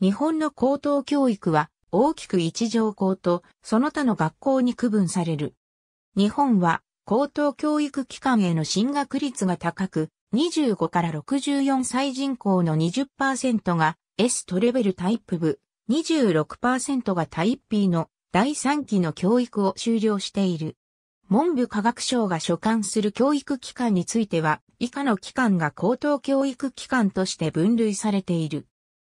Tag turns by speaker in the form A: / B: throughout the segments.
A: 日本の高等教育は大きく一条校とその他の学校に区分される。日本は高等教育機関への進学率が高く、25から64歳人口の20%が S トレベルタイプ部、26%がタイプ B の第3期の教育を終了している。文部科学省が所管する教育機関については、以下の機関が高等教育機関として分類されている。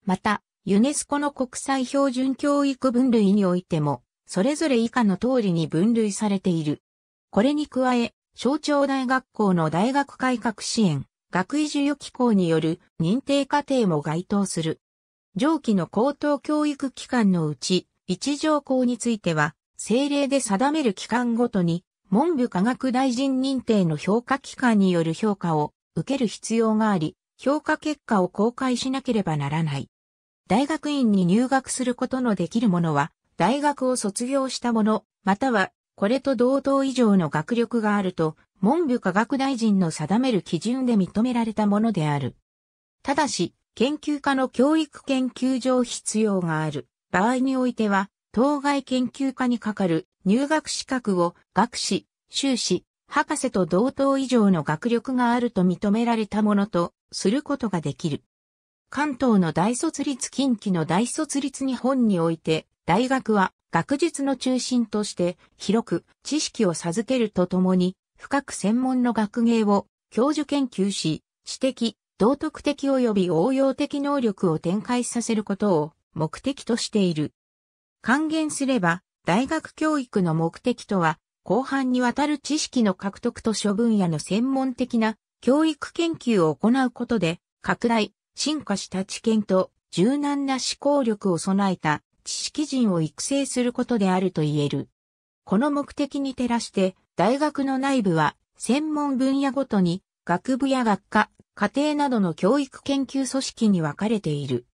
A: また、ユネスコの国際標準教育分類においても、それぞれ以下の通りに分類されている。これに加え、省庁大学校の大学改革支援、学位授与機構による認定課程も該当する。上記の高等教育機関のうち、一条校については、政令で定める機関ごとに、文部科学大臣認定の評価機関による評価を受ける必要があり、評価結果を公開しなければならない。大学院に入学することのできる者は、大学を卒業した者、または、これと同等以上の学力があると、文部科学大臣の定める基準で認められたものである。ただし、研究家の教育研究上必要がある場合においては、当該研究家にかかる入学資格を学士、修士、博士と同等以上の学力があると認められたものとすることができる。関東の大卒立近畿の大卒立日本において、大学は学術の中心として広く知識を授けるとともに、深く専門の学芸を教授研究し、知的、道徳的及び応用的能力を展開させることを目的としている。還元すれば、大学教育の目的とは、後半にわたる知識の獲得と諸分野の専門的な教育研究を行うことで、拡大、進化した知見と柔軟な思考力を備えた知識人を育成することであると言える。この目的に照らして、大学の内部は専門分野ごとに学部や学科、家庭などの教育研究組織に分かれている。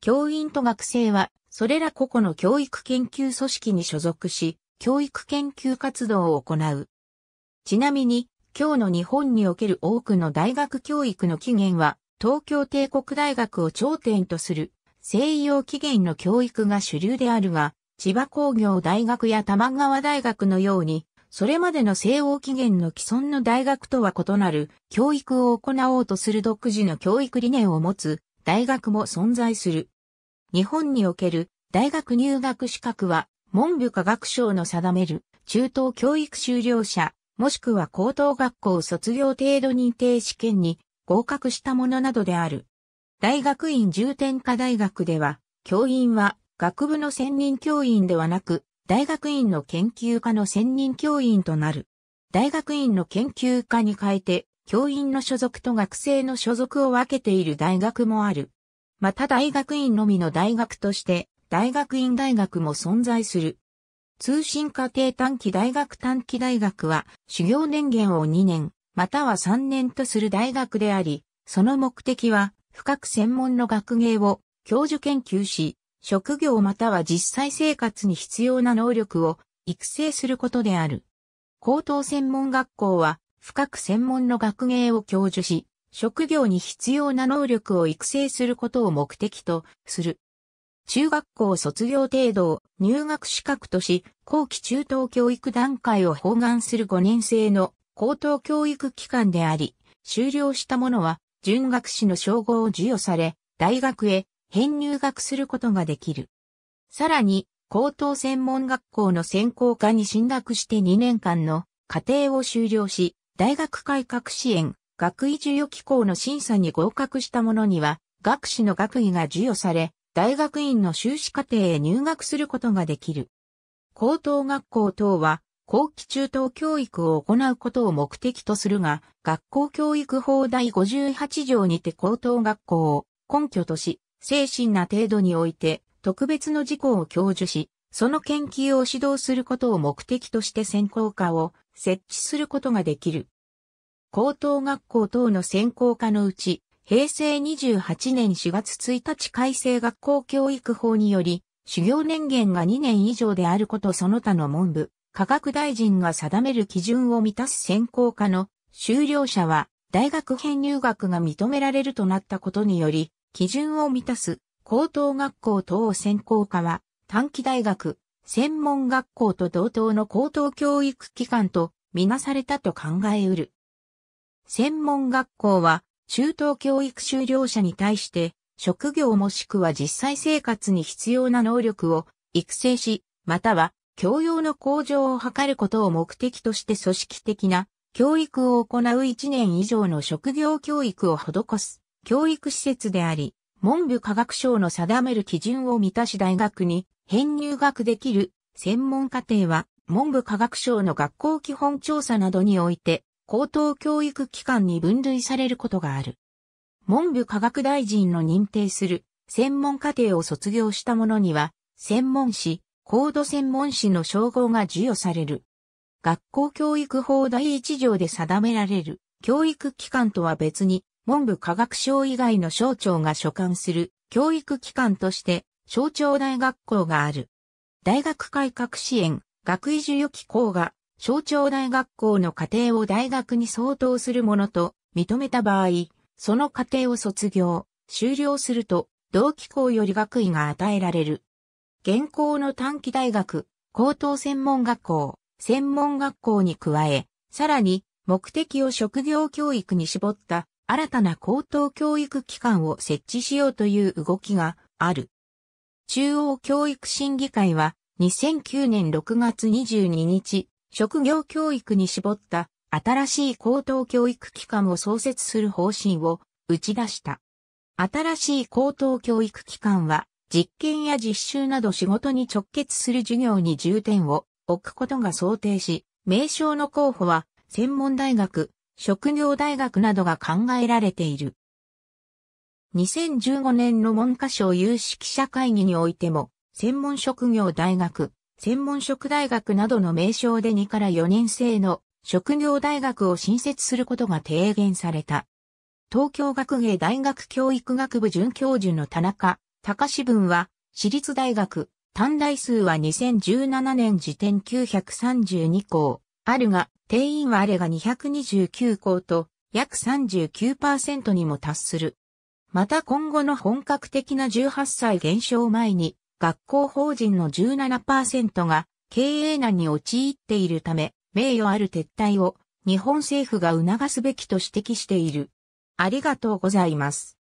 A: 教員と学生はそれら個々の教育研究組織に所属し、教育研究活動を行う。ちなみに、今日の日本における多くの大学教育の起源は東京帝国大学を頂点とする西洋起源の教育が主流であるが、千葉工業大学や玉川大学のように、それまでの西欧起源の既存の大学とは異なる教育を行おうとする独自の教育理念を持つ大学も存在する。日本における大学入学資格は文部科学省の定める中等教育修了者もしくは高等学校卒業程度認定試験に合格したものなどである。大学院重点科大学では、教員は学部の専任教員ではなく、大学院の研究科の専任教員となる。大学院の研究科に変えて、教員の所属と学生の所属を分けている大学もある。また大学院のみの大学として、大学院大学も存在する。通信課程短期大学短期大学は、修行年限を2年、または3年とする大学であり、その目的は、深く専門の学芸を教授研究し、職業または実際生活に必要な能力を育成することである。高等専門学校は、深く専門の学芸を教授し、職業に必要な能力を育成することを目的とする。中学校卒業程度を入学資格とし、後期中等教育段階を包含する5年生の高等教育機関であり、修了した者は、準学士の称号を授与され、大学へ編入学することができる。さらに、高等専門学校の専攻科に進学して2年間の課程を修了し、大学改革支援、学位授与機構の審査に合格した者には、学士の学位が授与され、大学院の修士課程へ入学することができる。高等学校等は、後期中等教育を行うことを目的とするが、学校教育法第58条にて高等学校を根拠とし、精神な程度において特別の事項を教授し、その研究を指導することを目的として専攻科を設置することができる。高等学校等の専攻科のうち、平成28年4月1日改正学校教育法により、修行年限が2年以上であることその他の文部、科学大臣が定める基準を満たす専攻科の修了者は大学編入学が認められるとなったことにより、基準を満たす高等学校等専攻科は短期大学、専門学校と同等の高等教育機関とみなされたと考えうる。専門学校は中等教育修了者に対して職業もしくは実際生活に必要な能力を育成し、または教養の向上を図ることを目的として組織的な教育を行う1年以上の職業教育を施す教育施設であり、文部科学省の定める基準を満たし大学に編入学できる専門課程は文部科学省の学校基本調査などにおいて高等教育機関に分類されることがある。文部科学大臣の認定する専門課程を卒業した者には専門士、高度専門士の称号が授与される。学校教育法第1条で定められる教育機関とは別に、文部科学省以外の省庁が所管する教育機関として、省庁大学校がある。大学改革支援、学位授与機構が、省庁大学校の課程を大学に相当するものと認めた場合、その課程を卒業、修了すると、同機構より学位が与えられる。現行の短期大学、高等専門学校、専門学校に加え、さらに目的を職業教育に絞った新たな高等教育機関を設置しようという動きがある。中央教育審議会は2009年6月22日、職業教育に絞った新しい高等教育機関を創設する方針を打ち出した。新しい高等教育機関は実験や実習など仕事に直結する授業に重点を置くことが想定し、名称の候補は専門大学、職業大学などが考えられている。2015年の文科省有識者会議においても、専門職業大学、専門職大学などの名称で2から4年生の職業大学を新設することが提言された。東京学芸大学教育学部准教授の田中高志文は、私立大学、短大数は2017年時点932校、あるが、定員はあれが229校と、約39%にも達する。また今後の本格的な18歳減少前に、学校法人の17%が経営難に陥っているため、名誉ある撤退を日本政府が促すべきと指摘している。ありがとうございます。